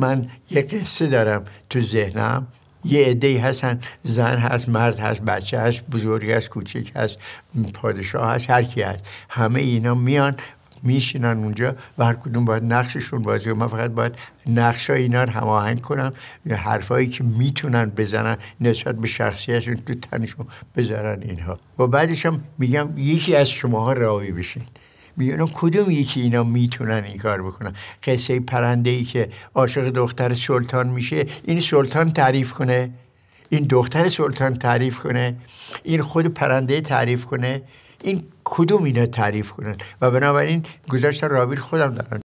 من یه قصه دارم تو ذهنم یه ای هستن زن هست مرد هست بچه هست بزرگ هست کوچک هست پادشاه هست هر کی هست همه اینا میان میشینن اونجا و هر کدوم باید نقششون بازی و من فقط باید نقش اینا رو هماهنگ کنم یا حرفایی که میتونن بزنن نسبت به شخصیتشون تو تنشون بذارن اینها و بعدش هم میگم یکی از شماها راوی بشین میگن کدوم یکی اینا میتونن این کار بکنن قصه پرنده ای که عاشق دختر سلطان میشه این سلطان تعریف کنه این دختر سلطان تعریف کنه این خود پرنده تعریف کنه این کدوم اینا تعریف کنن و بنابراین گذاشتن رابیر خودم دارن